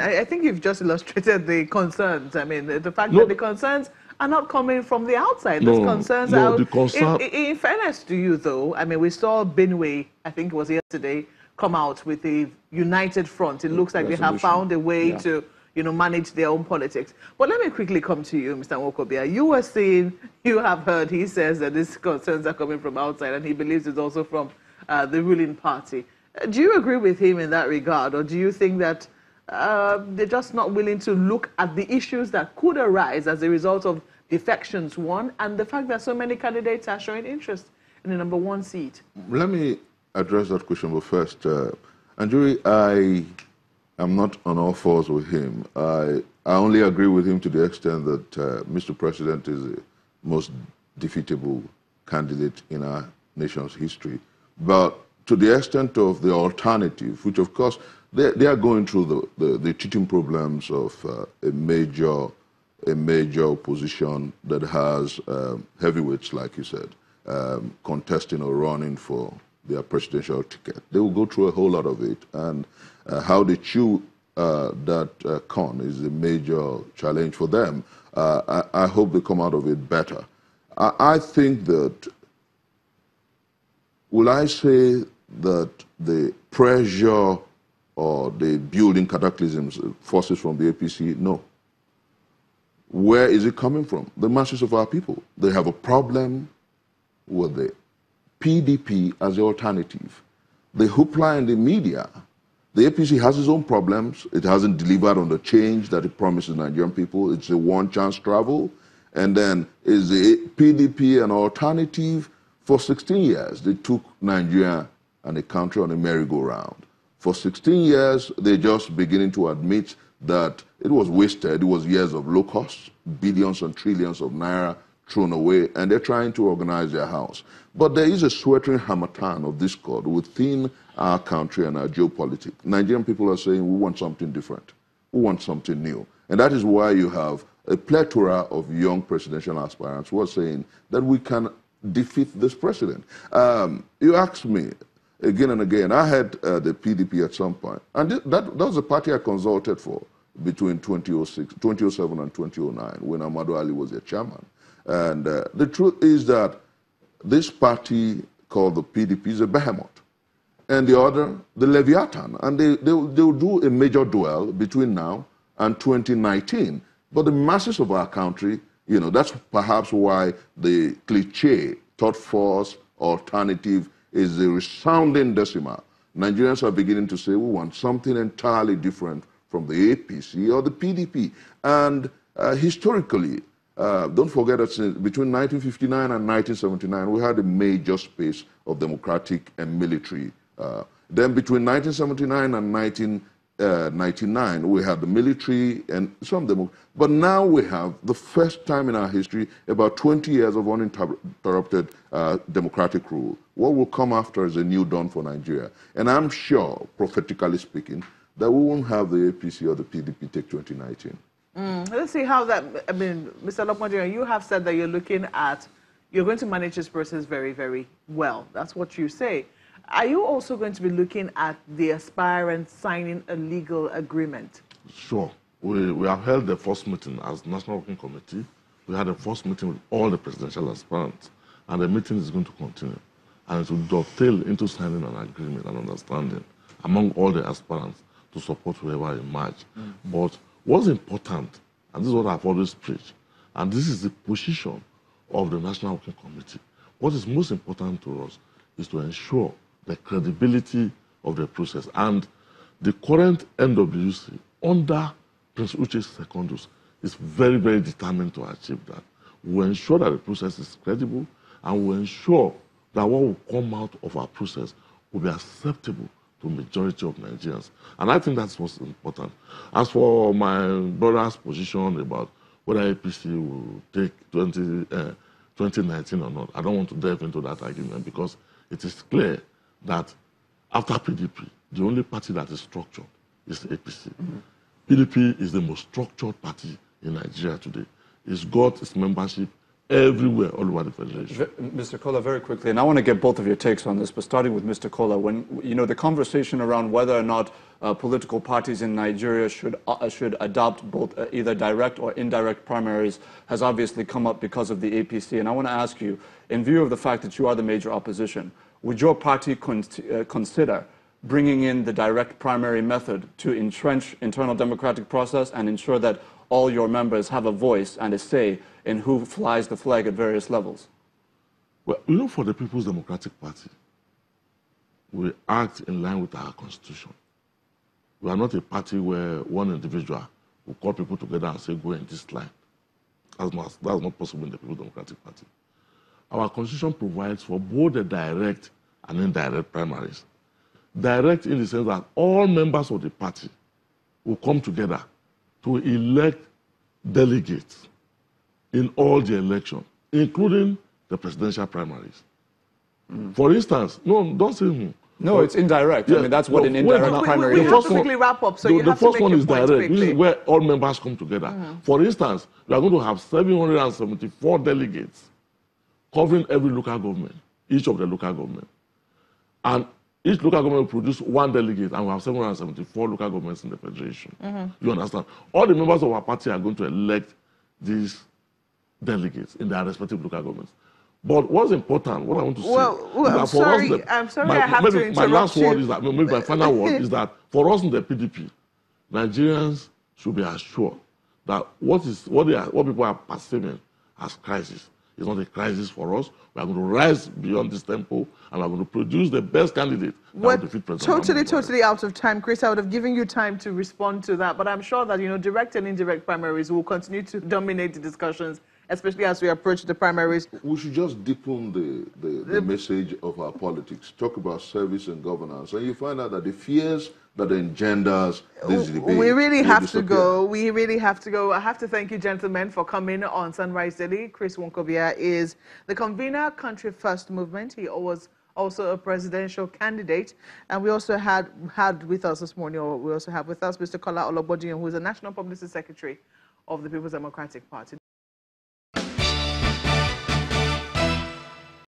I, I think you've just illustrated the concerns. I mean, the, the fact no. that the concerns are not coming from the outside. No, Those concerns no, are. Concern... In, in, fairness to you, though, I mean, we saw Binway, I think it was yesterday, come out with a united front. It looks like Resolution. they have found a way yeah. to, you know, manage their own politics. But let me quickly come to you, Mr. Wokobia. You were saying, you have heard, he says that these concerns are coming from outside, and he believes it's also from uh, the ruling party. Uh, do you agree with him in that regard, or do you think that? uh, they're just not willing to look at the issues that could arise as a result of defections, one, and the fact that so many candidates are showing interest in the number one seat. Let me address that question, but first, uh, Andrew, I am not on all fours with him. I, I only agree with him to the extent that uh, Mr. President is the most defeatable candidate in our nation's history. But to the extent of the alternative, which of course they, they are going through the, the, the teaching problems of uh, a major a major opposition that has um, heavyweights, like you said, um, contesting or running for their presidential ticket. They will go through a whole lot of it, and uh, how they chew uh, that uh, con is a major challenge for them. Uh, I, I, hope they come out of it better. I, I think that, will I say that the pressure or the building cataclysms, uh, forces from the APC. No. Where is it coming from? The masses of our people. They have a problem with the PDP as the alternative. The hoopla in the media, the APC has its own problems. It hasn't delivered on the change that it promises Nigerian people. It's a one chance travel. And then is the PDP an alternative? For 16 years, they took Nigeria and the country on a merry-go-round. For 16 years, they're just beginning to admit that it was wasted. It was years of low cost, billions and trillions of naira thrown away, and they're trying to organize their house. But there is a sweltering hamatan of discord within our country and our geopolitics. Nigerian people are saying we want something different, we want something new. And that is why you have a plethora of young presidential aspirants who are saying that we can defeat this president. Um, you asked me, again and again. I had uh, the PDP at some point, and th that, that was a party I consulted for between 2006, 2007 and 2009 when Ahmadou Ali was their chairman. And uh, the truth is that this party called the PDP is a behemoth, and the other, the Leviathan. And they, they, they will do a major duel between now and 2019. But the masses of our country, you know, that's perhaps why the cliche, thought force, alternative, is a resounding decimal. Nigerians are beginning to say we want something entirely different from the APC or the PDP. And uh, historically, uh, don't forget that between 1959 and 1979, we had a major space of democratic and military. Uh, then between 1979 and 19, 1999, uh, 99, we had the military and some democrats, But now we have the first time in our history about 20 years of uninterrupted uh, democratic rule. What will come after is a new dawn for Nigeria. And I'm sure, prophetically speaking, that we won't have the APC or the PDP take 2019. Mm. Let's see how that, I mean, Mr. Lopmajira, you have said that you're looking at, you're going to manage this process very, very well. That's what you say. Are you also going to be looking at the aspirants signing a legal agreement? Sure. We, we have held the first meeting as National Working Committee. We had a first meeting with all the presidential aspirants, and the meeting is going to continue. And it will dovetail into signing an agreement and understanding among all the aspirants to support whoever emerge. Mm. But what's important, and this is what I've always preached, and this is the position of the National Working Committee. What is most important to us is to ensure the credibility of the process. And the current NWC under Prince Uche's secondus is very, very determined to achieve that. We ensure that the process is credible and we ensure that what will come out of our process will be acceptable to majority of Nigerians. And I think that's what's important. As for my brother's position about whether APC will take 20, uh, 2019 or not, I don't want to delve into that argument because it is clear that after PDP, the only party that is structured is the APC. Mm -hmm. PDP is the most structured party in Nigeria today. It's got its membership everywhere, all over the federation. Mr. Kola, very quickly, and I want to get both of your takes on this, but starting with Mr. Kola, when you know the conversation around whether or not uh, political parties in Nigeria should uh, uh, should adopt both uh, either direct or indirect primaries has obviously come up because of the APC, and I want to ask you, in view of the fact that you are the major opposition. Would your party con uh, consider bringing in the direct primary method to entrench internal democratic process and ensure that all your members have a voice and a say in who flies the flag at various levels? Well, you know, for the People's Democratic Party, we act in line with our constitution. We are not a party where one individual will call people together and say, go in this line. That's not, that's not possible in the People's Democratic Party our constitution provides for both the direct and indirect primaries. Direct in the sense that all members of the party will come together to elect delegates in all the elections, including the presidential primaries. Mm. For instance, no, don't say who. No, but, it's indirect. I mean, that's what an indirect wait, primary we, we, we is. quickly wrap up, so the, you the first to make one is direct. Quickly. This is where all members come together. Mm. For instance, we are going to have 774 delegates covering every local government, each of the local government. And each local government will produce one delegate, and we have 774 local governments in the federation. Mm-hmm. You understand? All the members of our party are going to elect these delegates in their respective local governments. But what's important, what I want to say, well, well I'm, sorry, the, I'm sorry, my, I have maybe, to interrupt My last you. word is that, maybe my final word is that for us in the PDP, Nigerians should be assured that what is what, are, what people are perceiving as crisis it's not a crisis for us. We are going to rise beyond this temple and we are going to produce the best candidate. We're totally, totally out of time. Chris, I would have given you time to respond to that, but I'm sure that, you know, direct and indirect primaries will continue to dominate the discussions especially as we approach the primaries. We should just deepen the, the, the, the message of our politics. Talk about service and governance, and you find out that the fears that engenders this debate. We really have to go. We really have to go. I have to thank you, gentlemen, for coming on Sunrise Daily. Chris Wonkobia is the convener, Country First Movement. He was also a presidential candidate. And we also had had with us this morning, or we also have with us Mr. Kola Olobodian, who is a National Publicity Secretary of the People's Democratic Party.